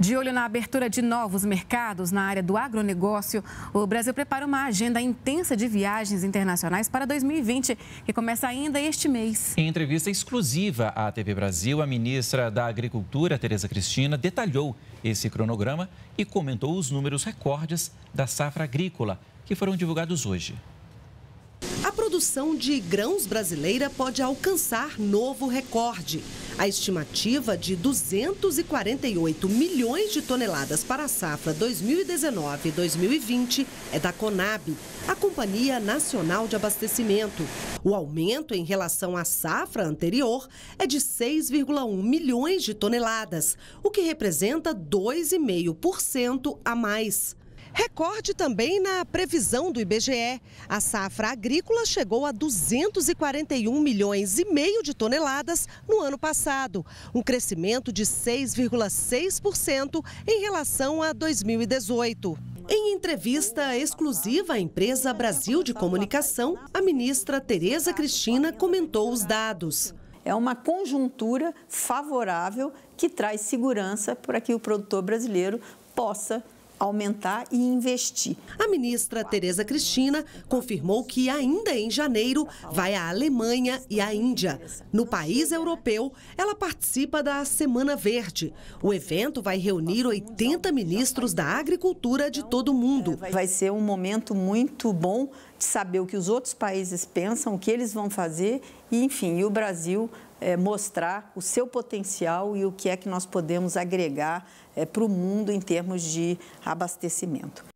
De olho na abertura de novos mercados na área do agronegócio, o Brasil prepara uma agenda intensa de viagens internacionais para 2020, que começa ainda este mês. Em entrevista exclusiva à TV Brasil, a ministra da Agricultura, Tereza Cristina, detalhou esse cronograma e comentou os números recordes da safra agrícola, que foram divulgados hoje produção de grãos brasileira pode alcançar novo recorde. A estimativa de 248 milhões de toneladas para a safra 2019-2020 é da Conab, a Companhia Nacional de Abastecimento. O aumento em relação à safra anterior é de 6,1 milhões de toneladas, o que representa 2,5% a mais. Recorde também na previsão do IBGE. A safra agrícola chegou a 241 milhões e meio de toneladas no ano passado, um crescimento de 6,6% em relação a 2018. Em entrevista exclusiva à empresa Brasil de Comunicação, a ministra Tereza Cristina comentou os dados. É uma conjuntura favorável que traz segurança para que o produtor brasileiro possa aumentar e investir. A ministra Tereza Cristina confirmou que ainda em janeiro vai à Alemanha e à Índia. No país europeu, ela participa da Semana Verde. O evento vai reunir 80 ministros da agricultura de todo o mundo. Vai ser um momento muito bom de saber o que os outros países pensam, o que eles vão fazer e, enfim, e o Brasil é, mostrar o seu potencial e o que é que nós podemos agregar é, para o mundo em termos de abastecimento.